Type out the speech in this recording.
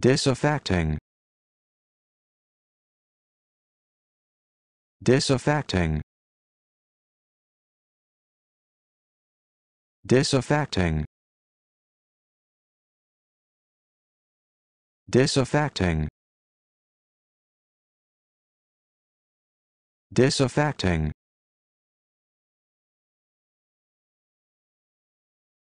disaffecting disaffecting disaffecting disaffecting disaffecting